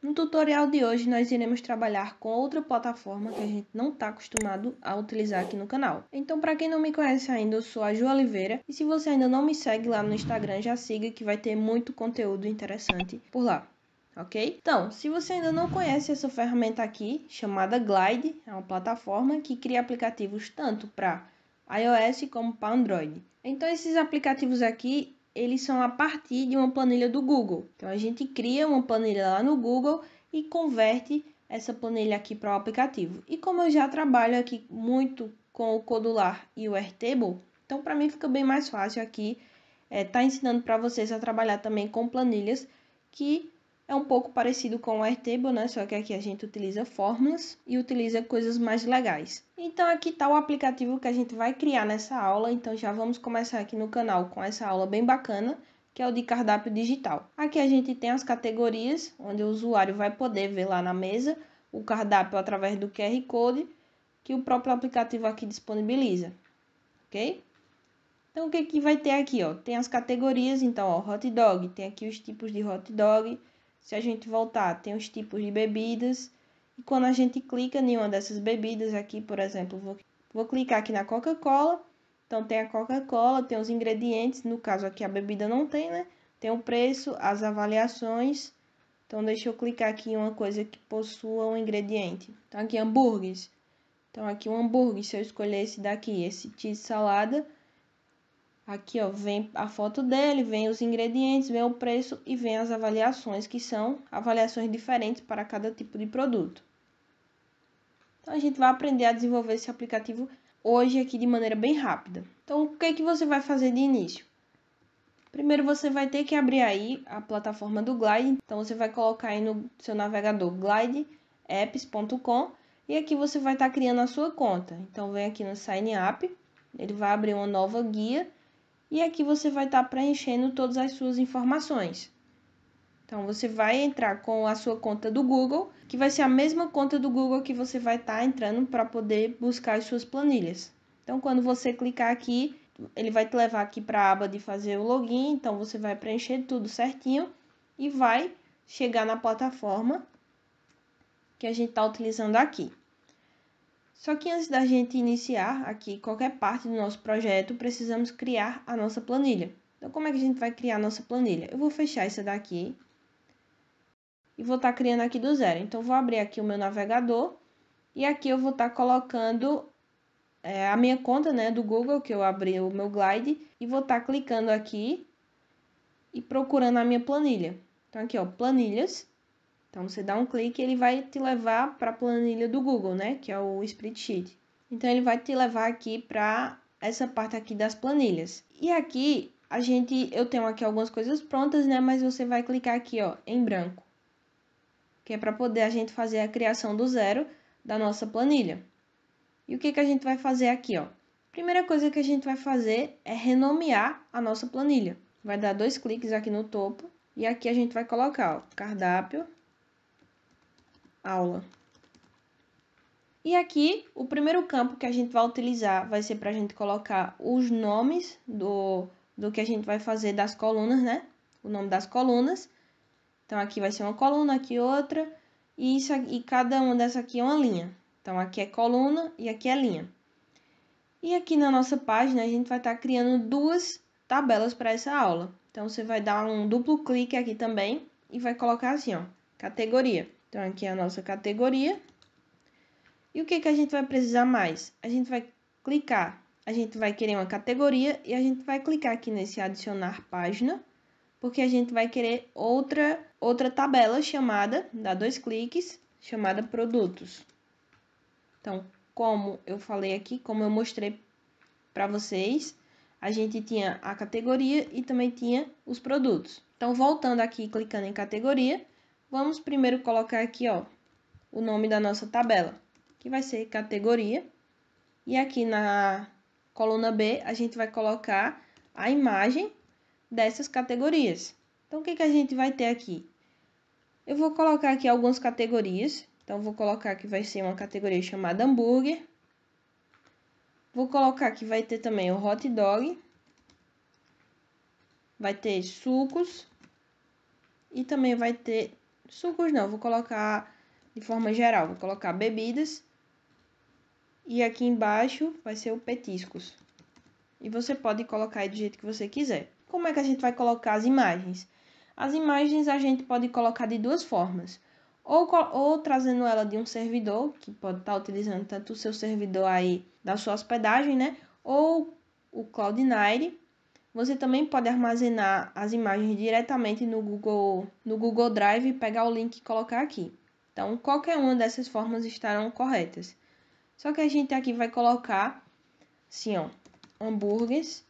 No tutorial de hoje, nós iremos trabalhar com outra plataforma que a gente não está acostumado a utilizar aqui no canal. Então, para quem não me conhece ainda, eu sou a Ju Oliveira. E se você ainda não me segue lá no Instagram, já siga que vai ter muito conteúdo interessante por lá. Ok? Então, se você ainda não conhece essa ferramenta aqui, chamada Glide, é uma plataforma que cria aplicativos tanto para iOS como para Android. Então, esses aplicativos aqui, eles são a partir de uma planilha do Google. Então a gente cria uma planilha lá no Google e converte essa planilha aqui para o aplicativo. E como eu já trabalho aqui muito com o Codular e o Airtable, então para mim fica bem mais fácil aqui é, tá ensinando para vocês a trabalhar também com planilhas que é um pouco parecido com o Airtable, né? Só que aqui a gente utiliza fórmulas e utiliza coisas mais legais. Então aqui está o aplicativo que a gente vai criar nessa aula. Então já vamos começar aqui no canal com essa aula bem bacana, que é o de cardápio digital. Aqui a gente tem as categorias, onde o usuário vai poder ver lá na mesa o cardápio através do QR Code que o próprio aplicativo aqui disponibiliza, ok? Então, o que, que vai ter aqui? Ó? Tem as categorias, então, ó, hot dog, tem aqui os tipos de hot dog, se a gente voltar, tem os tipos de bebidas. E quando a gente clica em uma dessas bebidas aqui, por exemplo, vou, vou clicar aqui na Coca-Cola. Então tem a Coca-Cola, tem os ingredientes, no caso aqui a bebida não tem, né? Tem o preço, as avaliações. Então deixa eu clicar aqui em uma coisa que possua um ingrediente. Então aqui hambúrguer. Então aqui um hambúrguer, se eu escolher esse daqui, esse cheese salada, Aqui, ó, vem a foto dele, vem os ingredientes, vem o preço e vem as avaliações, que são avaliações diferentes para cada tipo de produto. Então, a gente vai aprender a desenvolver esse aplicativo hoje aqui de maneira bem rápida. Então, o que, é que você vai fazer de início? Primeiro, você vai ter que abrir aí a plataforma do Glide. Então, você vai colocar aí no seu navegador glideapps.com e aqui você vai estar tá criando a sua conta. Então, vem aqui no Sign Up, ele vai abrir uma nova guia e aqui você vai estar tá preenchendo todas as suas informações. Então, você vai entrar com a sua conta do Google, que vai ser a mesma conta do Google que você vai estar tá entrando para poder buscar as suas planilhas. Então, quando você clicar aqui, ele vai te levar aqui para a aba de fazer o login. Então, você vai preencher tudo certinho e vai chegar na plataforma que a gente está utilizando aqui. Só que antes da gente iniciar aqui qualquer parte do nosso projeto, precisamos criar a nossa planilha. Então, como é que a gente vai criar a nossa planilha? Eu vou fechar essa daqui e vou estar tá criando aqui do zero. Então, vou abrir aqui o meu navegador e aqui eu vou estar tá colocando é, a minha conta né, do Google, que eu abri o meu Glide, e vou estar tá clicando aqui e procurando a minha planilha. Então, aqui, ó, planilhas. Então você dá um clique e ele vai te levar para a planilha do Google, né, que é o spreadsheet. Então ele vai te levar aqui para essa parte aqui das planilhas. E aqui a gente eu tenho aqui algumas coisas prontas, né, mas você vai clicar aqui, ó, em branco. Que é para poder a gente fazer a criação do zero da nossa planilha. E o que que a gente vai fazer aqui, ó? Primeira coisa que a gente vai fazer é renomear a nossa planilha. Vai dar dois cliques aqui no topo e aqui a gente vai colocar, ó, cardápio aula. E aqui, o primeiro campo que a gente vai utilizar vai ser para a gente colocar os nomes do, do que a gente vai fazer das colunas, né? O nome das colunas. Então, aqui vai ser uma coluna, aqui outra, e, isso, e cada uma dessa aqui é uma linha. Então, aqui é coluna e aqui é linha. E aqui na nossa página, a gente vai estar tá criando duas tabelas para essa aula. Então, você vai dar um duplo clique aqui também e vai colocar assim, ó, categoria. Então, aqui é a nossa categoria. E o que, que a gente vai precisar mais? A gente vai clicar, a gente vai querer uma categoria e a gente vai clicar aqui nesse adicionar página, porque a gente vai querer outra, outra tabela chamada, dá dois cliques, chamada produtos. Então, como eu falei aqui, como eu mostrei para vocês, a gente tinha a categoria e também tinha os produtos. Então, voltando aqui, clicando em categoria, Vamos primeiro colocar aqui, ó, o nome da nossa tabela, que vai ser categoria. E aqui na coluna B, a gente vai colocar a imagem dessas categorias. Então, o que, que a gente vai ter aqui? Eu vou colocar aqui algumas categorias. Então, vou colocar que vai ser uma categoria chamada hambúrguer. Vou colocar que vai ter também o hot dog. Vai ter sucos. E também vai ter Sucos não, vou colocar de forma geral, vou colocar bebidas. E aqui embaixo vai ser o petiscos. E você pode colocar aí do jeito que você quiser. Como é que a gente vai colocar as imagens? As imagens a gente pode colocar de duas formas. Ou, ou trazendo ela de um servidor, que pode estar tá utilizando tanto o seu servidor aí da sua hospedagem, né? Ou o Cloud9, você também pode armazenar as imagens diretamente no Google, no Google Drive, pegar o link e colocar aqui. Então, qualquer uma dessas formas estarão corretas. Só que a gente aqui vai colocar, assim, ó, hambúrgueres.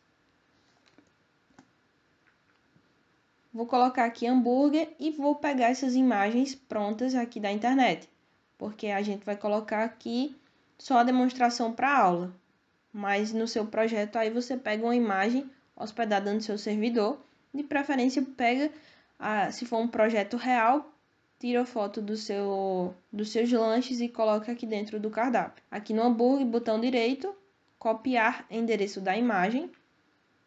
Vou colocar aqui hambúrguer e vou pegar essas imagens prontas aqui da internet. Porque a gente vai colocar aqui só a demonstração para aula. Mas no seu projeto aí você pega uma imagem hospedada no seu servidor. De preferência, pega, a, se for um projeto real, tira foto do seu, dos seus lanches e coloca aqui dentro do cardápio. Aqui no hambúrguer, botão direito, copiar endereço da imagem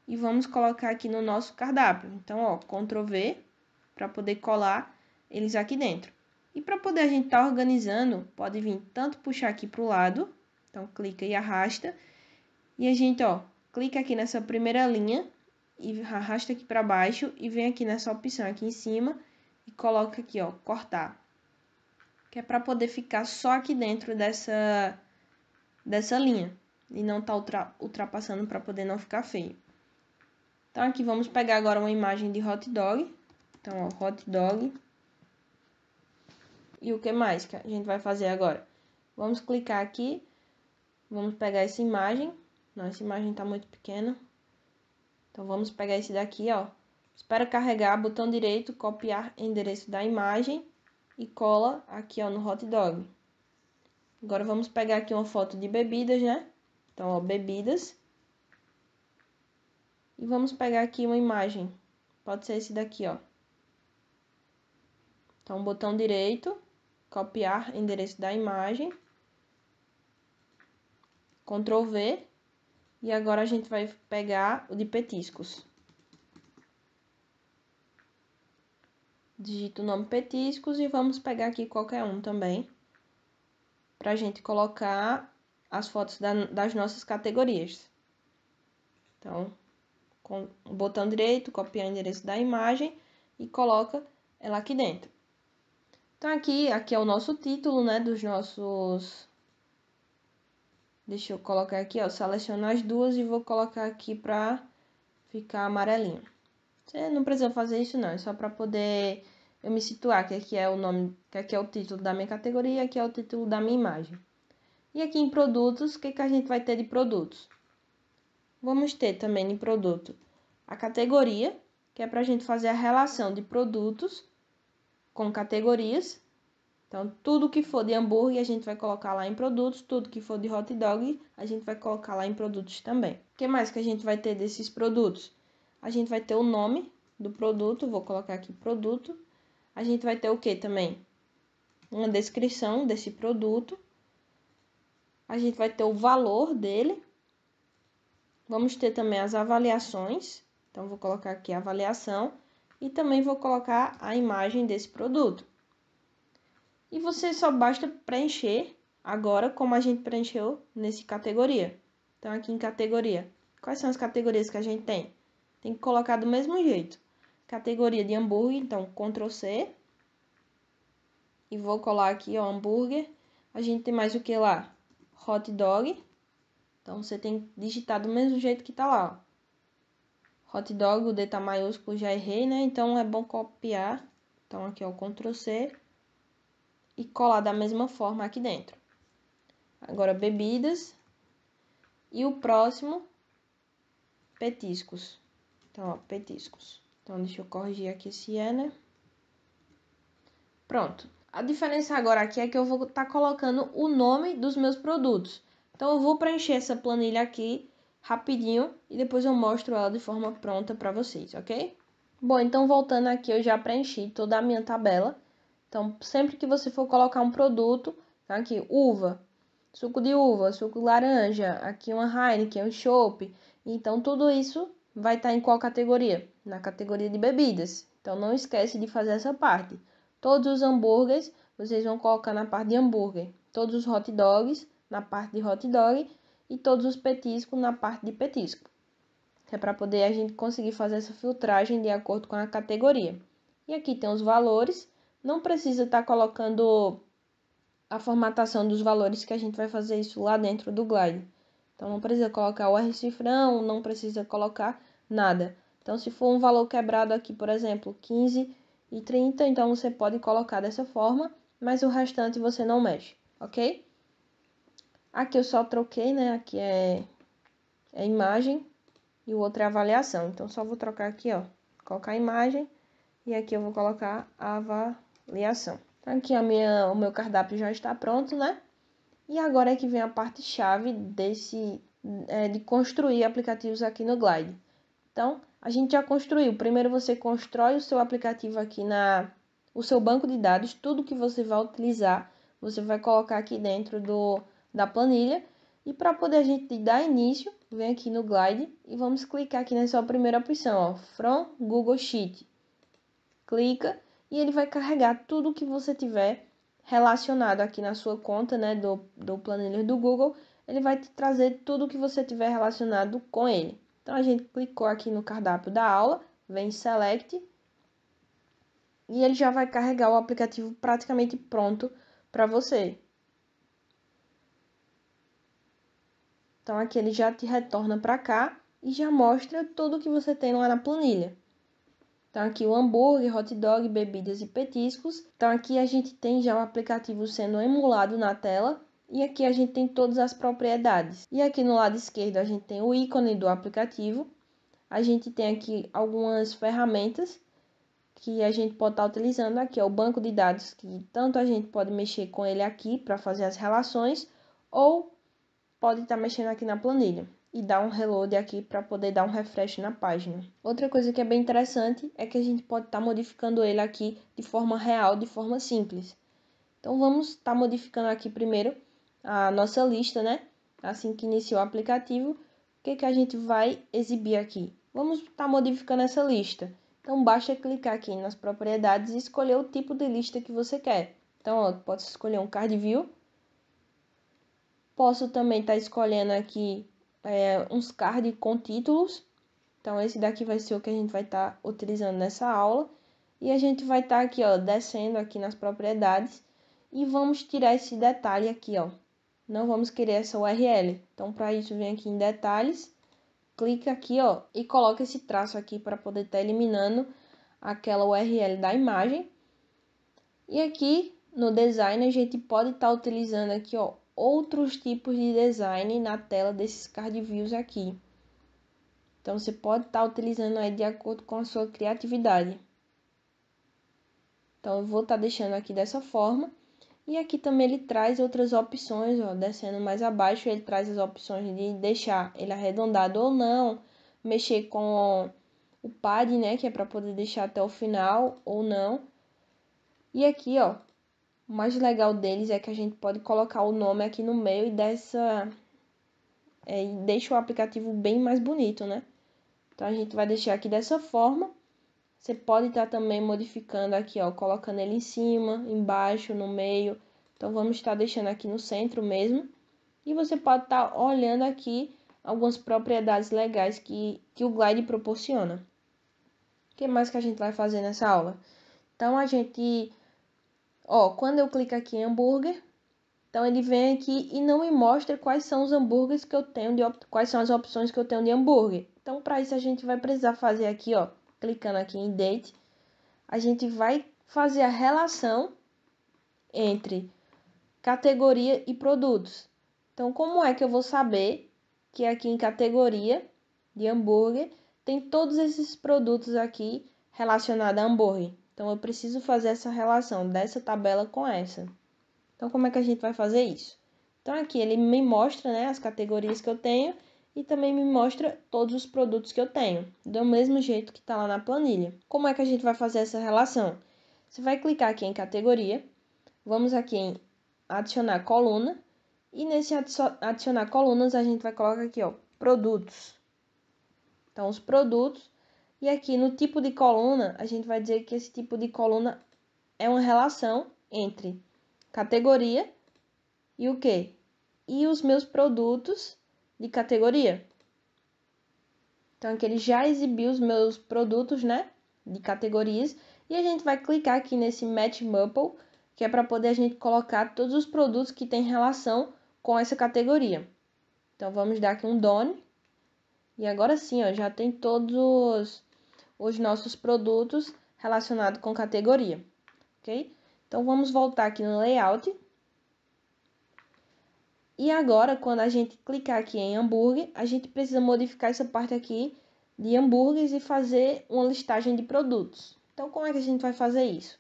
e vamos colocar aqui no nosso cardápio. Então, ó, Ctrl V para poder colar eles aqui dentro. E para poder a gente estar tá organizando, pode vir tanto puxar aqui para o lado, então clica e arrasta, e a gente ó, clica aqui nessa primeira linha e arrasta aqui para baixo e vem aqui nessa opção aqui em cima e coloca aqui, ó, cortar. Que é para poder ficar só aqui dentro dessa, dessa linha e não tá ultra, ultrapassando para poder não ficar feio. Então aqui vamos pegar agora uma imagem de hot dog. Então, ó, hot dog. E o que mais que a gente vai fazer agora? Vamos clicar aqui, vamos pegar essa imagem nossa imagem está muito pequena. Então vamos pegar esse daqui, ó. Espera carregar, botão direito, copiar endereço da imagem e cola aqui, ó, no hot dog. Agora vamos pegar aqui uma foto de bebidas, né? Então, ó, bebidas. E vamos pegar aqui uma imagem. Pode ser esse daqui, ó. Então, botão direito, copiar endereço da imagem. Ctrl V, e agora a gente vai pegar o de petiscos. Digita o nome petiscos e vamos pegar aqui qualquer um também. Pra gente colocar as fotos da, das nossas categorias. Então, com o botão direito, copiar o endereço da imagem e coloca ela aqui dentro. Então, aqui, aqui é o nosso título, né, dos nossos Deixa eu colocar aqui, ó, seleciono as duas e vou colocar aqui pra ficar amarelinho. Você não precisa fazer isso não, é só pra poder eu me situar, que aqui é o nome, que aqui é o título da minha categoria, e aqui é o título da minha imagem. E aqui em produtos, o que, que a gente vai ter de produtos? Vamos ter também em produto a categoria, que é para a gente fazer a relação de produtos com categorias. Então, tudo que for de hambúrguer a gente vai colocar lá em produtos, tudo que for de hot dog a gente vai colocar lá em produtos também. O que mais que a gente vai ter desses produtos? A gente vai ter o nome do produto, vou colocar aqui produto. A gente vai ter o que também? Uma descrição desse produto. A gente vai ter o valor dele. Vamos ter também as avaliações. Então, vou colocar aqui avaliação. E também vou colocar a imagem desse produto. E você só basta preencher agora como a gente preencheu nesse categoria. Então, aqui em categoria. Quais são as categorias que a gente tem? Tem que colocar do mesmo jeito. Categoria de hambúrguer, então, Ctrl C. E vou colar aqui, ó, hambúrguer. A gente tem mais o que lá? Hot dog. Então, você tem que digitar do mesmo jeito que tá lá, ó. Hot dog, o D tá maiúsculo, já errei, né? Então, é bom copiar. Então, aqui, ó, Ctrl C e colar da mesma forma aqui dentro. Agora, bebidas. E o próximo, petiscos. Então, ó, petiscos. Então, deixa eu corrigir aqui se é, né? Pronto. A diferença agora aqui é que eu vou estar tá colocando o nome dos meus produtos. Então, eu vou preencher essa planilha aqui rapidinho e depois eu mostro ela de forma pronta para vocês, ok? Bom, então voltando aqui, eu já preenchi toda a minha tabela. Então, sempre que você for colocar um produto, tá? aqui, uva, suco de uva, suco de laranja, aqui uma Heineken, um chopp. Então, tudo isso vai estar tá em qual categoria? Na categoria de bebidas. Então, não esquece de fazer essa parte. Todos os hambúrgueres, vocês vão colocar na parte de hambúrguer. Todos os hot dogs, na parte de hot dog. E todos os petiscos, na parte de petisco. É para poder a gente conseguir fazer essa filtragem de acordo com a categoria. E aqui tem os valores não precisa estar tá colocando a formatação dos valores que a gente vai fazer isso lá dentro do Glide. Então não precisa colocar o R cifrão, não precisa colocar nada. Então se for um valor quebrado aqui, por exemplo, 15 e 30, então você pode colocar dessa forma, mas o restante você não mexe, ok? Aqui eu só troquei, né? Aqui é, é imagem e o outro é avaliação. Então só vou trocar aqui, ó, colocar imagem e aqui eu vou colocar avaliação liação. Tá aqui a minha, o meu cardápio já está pronto, né? E agora é que vem a parte chave desse é, de construir aplicativos aqui no Glide. Então, a gente já construiu. Primeiro você constrói o seu aplicativo aqui na o seu banco de dados, tudo que você vai utilizar, você vai colocar aqui dentro do da planilha. E para poder a gente dar início, vem aqui no Glide e vamos clicar aqui nessa primeira opção, ó, From Google Sheet. Clica e ele vai carregar tudo que você tiver relacionado aqui na sua conta, né, do, do planilha do Google, ele vai te trazer tudo que você tiver relacionado com ele. Então a gente clicou aqui no cardápio da aula, vem select e ele já vai carregar o aplicativo praticamente pronto para você. Então aqui ele já te retorna para cá e já mostra tudo que você tem lá na planilha. Então aqui o hambúrguer, hot dog, bebidas e petiscos. Então aqui a gente tem já o aplicativo sendo emulado na tela. E aqui a gente tem todas as propriedades. E aqui no lado esquerdo a gente tem o ícone do aplicativo. A gente tem aqui algumas ferramentas que a gente pode estar tá utilizando aqui é o banco de dados que tanto a gente pode mexer com ele aqui para fazer as relações ou pode estar mexendo aqui na planilha e dar um reload aqui para poder dar um refresh na página. Outra coisa que é bem interessante é que a gente pode estar tá modificando ele aqui de forma real, de forma simples. Então vamos estar tá modificando aqui primeiro a nossa lista, né? Assim que iniciou o aplicativo, o que, que a gente vai exibir aqui? Vamos estar tá modificando essa lista. Então basta clicar aqui nas propriedades e escolher o tipo de lista que você quer. Então, ó, posso escolher um card view. Posso também estar tá escolhendo aqui é, uns cards com títulos. Então, esse daqui vai ser o que a gente vai estar tá utilizando nessa aula. E a gente vai estar tá aqui, ó, descendo aqui nas propriedades. E vamos tirar esse detalhe aqui, ó. Não vamos querer essa URL. Então, para isso, vem aqui em detalhes. Clica aqui, ó, e coloca esse traço aqui para poder estar tá eliminando aquela URL da imagem. E aqui no design a gente pode estar tá utilizando aqui, ó, outros tipos de design na tela desses card views aqui. Então você pode estar tá utilizando aí de acordo com a sua criatividade. Então eu vou estar tá deixando aqui dessa forma. E aqui também ele traz outras opções, ó, descendo mais abaixo, ele traz as opções de deixar ele arredondado ou não, mexer com o pad, né, que é para poder deixar até o final ou não. E aqui, ó, o mais legal deles é que a gente pode colocar o nome aqui no meio e dessa é, e deixa o aplicativo bem mais bonito, né? Então a gente vai deixar aqui dessa forma. Você pode estar tá também modificando aqui, ó, colocando ele em cima, embaixo, no meio. Então vamos estar tá deixando aqui no centro mesmo. E você pode estar tá olhando aqui algumas propriedades legais que, que o Glide proporciona. O que mais que a gente vai fazer nessa aula? Então a gente Ó, quando eu clico aqui em hambúrguer, então ele vem aqui e não me mostra quais são os hambúrgueres que eu tenho de quais são as opções que eu tenho de hambúrguer. Então para isso a gente vai precisar fazer aqui, ó, clicando aqui em date, a gente vai fazer a relação entre categoria e produtos. Então como é que eu vou saber que aqui em categoria de hambúrguer tem todos esses produtos aqui relacionados a hambúrguer? Então, eu preciso fazer essa relação dessa tabela com essa. Então, como é que a gente vai fazer isso? Então, aqui ele me mostra né, as categorias que eu tenho e também me mostra todos os produtos que eu tenho, do mesmo jeito que está lá na planilha. Como é que a gente vai fazer essa relação? Você vai clicar aqui em categoria, vamos aqui em adicionar coluna, e nesse adicionar colunas a gente vai colocar aqui, ó, produtos. Então, os produtos e aqui no tipo de coluna, a gente vai dizer que esse tipo de coluna é uma relação entre categoria e o quê E os meus produtos de categoria. Então, aqui ele já exibiu os meus produtos, né? De categorias. E a gente vai clicar aqui nesse Match Maple, que é para poder a gente colocar todos os produtos que têm relação com essa categoria. Então, vamos dar aqui um Done. E agora sim, ó, já tem todos os os nossos produtos relacionados com categoria, ok? Então, vamos voltar aqui no layout. E agora, quando a gente clicar aqui em hambúrguer, a gente precisa modificar essa parte aqui de hambúrgueres e fazer uma listagem de produtos. Então, como é que a gente vai fazer isso?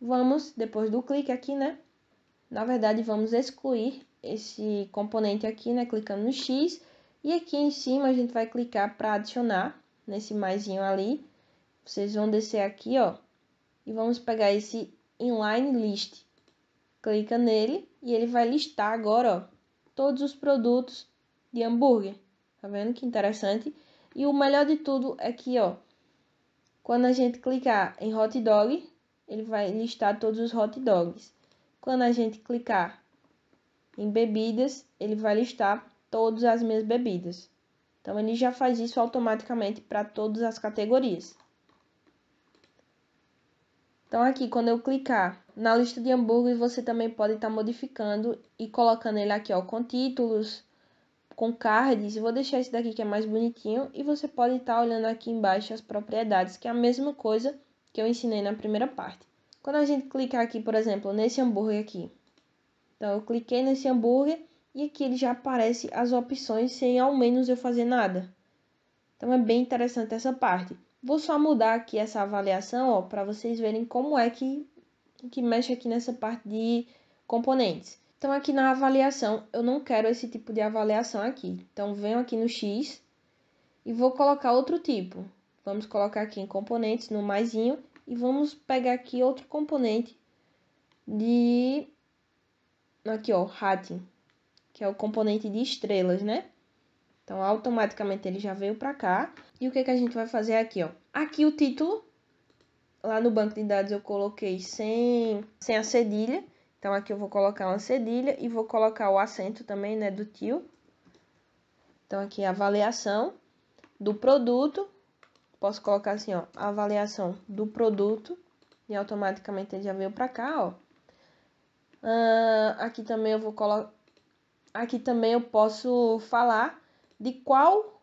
Vamos, depois do clique aqui, né? Na verdade, vamos excluir esse componente aqui, né? Clicando no X. E aqui em cima, a gente vai clicar para adicionar nesse maisinho ali. Vocês vão descer aqui, ó, e vamos pegar esse inline list. Clica nele e ele vai listar agora, ó, todos os produtos de hambúrguer. Tá vendo que interessante? E o melhor de tudo é que, ó, quando a gente clicar em hot dog, ele vai listar todos os hot dogs. Quando a gente clicar em bebidas, ele vai listar todas as minhas bebidas. Então, ele já faz isso automaticamente para todas as categorias. Então, aqui, quando eu clicar na lista de hambúrgueres, você também pode estar tá modificando e colocando ele aqui, ó, com títulos, com cards. Eu vou deixar esse daqui que é mais bonitinho. E você pode estar tá olhando aqui embaixo as propriedades, que é a mesma coisa que eu ensinei na primeira parte. Quando a gente clicar aqui, por exemplo, nesse hambúrguer aqui. Então, eu cliquei nesse hambúrguer e aqui ele já aparece as opções sem ao menos eu fazer nada. Então é bem interessante essa parte. Vou só mudar aqui essa avaliação para vocês verem como é que, que mexe aqui nessa parte de componentes. Então aqui na avaliação, eu não quero esse tipo de avaliação aqui. Então venho aqui no X e vou colocar outro tipo. Vamos colocar aqui em componentes, no maisinho, e vamos pegar aqui outro componente de... Aqui, ó, rating que é o componente de estrelas, né? Então, automaticamente ele já veio para cá. E o que, que a gente vai fazer aqui, ó? Aqui o título. Lá no banco de dados eu coloquei sem, sem a cedilha. Então, aqui eu vou colocar uma cedilha e vou colocar o acento também, né, do tio. Então, aqui é a avaliação do produto. Posso colocar assim, ó, a avaliação do produto. E automaticamente ele já veio para cá, ó. Uh, aqui também eu vou colocar aqui também eu posso falar de qual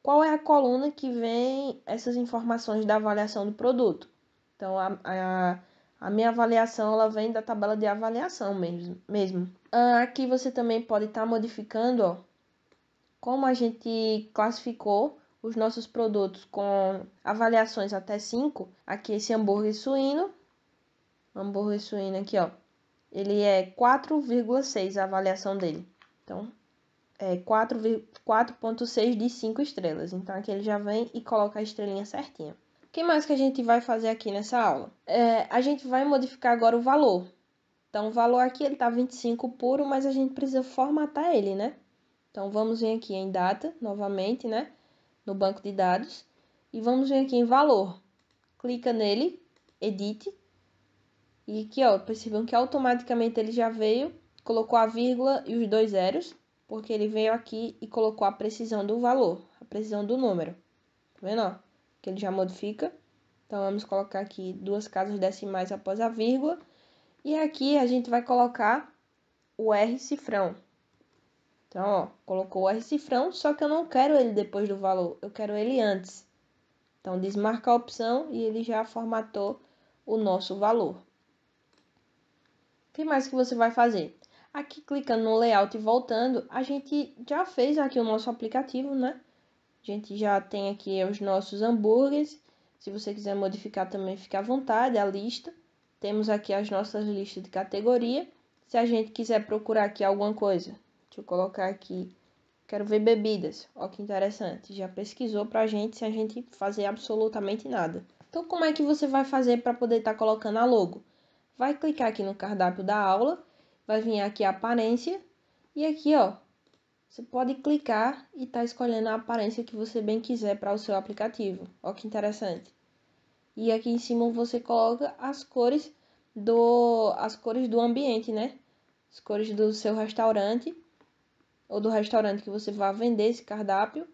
qual é a coluna que vem essas informações da avaliação do produto. Então a, a, a minha avaliação ela vem da tabela de avaliação mesmo. mesmo. Ah, aqui você também pode estar tá modificando ó, como a gente classificou os nossos produtos com avaliações até 5. Aqui esse hambúrguer suíno. Hambúrguer suíno aqui, ó ele é 4,6 a avaliação dele. Então, é 4,6 de 5 estrelas. Então, aqui ele já vem e coloca a estrelinha certinha. O que mais que a gente vai fazer aqui nessa aula? É, a gente vai modificar agora o valor. Então, o valor aqui ele está 25 puro, mas a gente precisa formatar ele, né? Então, vamos vir aqui em data, novamente, né? No banco de dados. E vamos vir aqui em valor. Clica nele, edit, e aqui, ó, percebam que automaticamente ele já veio, colocou a vírgula e os dois zeros, porque ele veio aqui e colocou a precisão do valor, a precisão do número. Tá vendo, ó? Que ele já modifica. Então, vamos colocar aqui duas casas decimais após a vírgula. E aqui a gente vai colocar o R cifrão. Então, ó, colocou o R cifrão, só que eu não quero ele depois do valor, eu quero ele antes. Então, desmarca a opção e ele já formatou o nosso valor que mais que você vai fazer? Aqui clicando no layout e voltando, a gente já fez aqui o nosso aplicativo, né? A gente já tem aqui os nossos hambúrgueres. Se você quiser modificar também, fica à vontade, a lista. Temos aqui as nossas listas de categoria. Se a gente quiser procurar aqui alguma coisa, deixa eu colocar aqui, quero ver bebidas. Ó que interessante, já pesquisou pra gente se a gente fazer absolutamente nada. Então como é que você vai fazer para poder estar tá colocando a logo? Vai clicar aqui no cardápio da aula, vai vir aqui a aparência e aqui, ó, você pode clicar e tá escolhendo a aparência que você bem quiser para o seu aplicativo. Ó que interessante. E aqui em cima você coloca as cores do as cores do ambiente, né? As cores do seu restaurante ou do restaurante que você vai vender esse cardápio.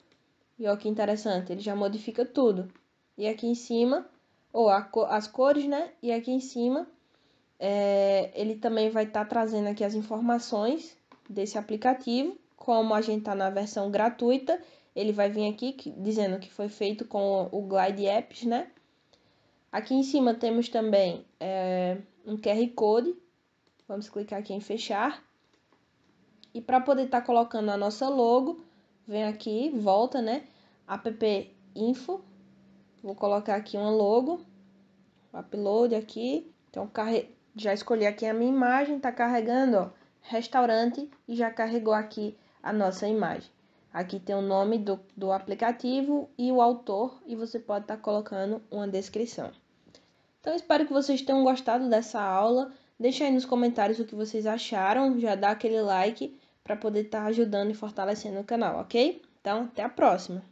E ó que interessante, ele já modifica tudo. E aqui em cima, ou a, as cores, né? E aqui em cima é, ele também vai estar tá trazendo aqui as informações desse aplicativo, como a gente está na versão gratuita, ele vai vir aqui que, dizendo que foi feito com o Glide Apps, né? Aqui em cima temos também é, um QR Code, vamos clicar aqui em fechar. E para poder estar tá colocando a nossa logo, vem aqui, volta, né? App Info, vou colocar aqui uma logo, upload aqui, então, já escolhi aqui a minha imagem, está carregando, ó, restaurante e já carregou aqui a nossa imagem. Aqui tem o nome do, do aplicativo e o autor e você pode estar tá colocando uma descrição. Então espero que vocês tenham gostado dessa aula. Deixa aí nos comentários o que vocês acharam, já dá aquele like para poder estar tá ajudando e fortalecendo o canal, ok? Então até a próxima!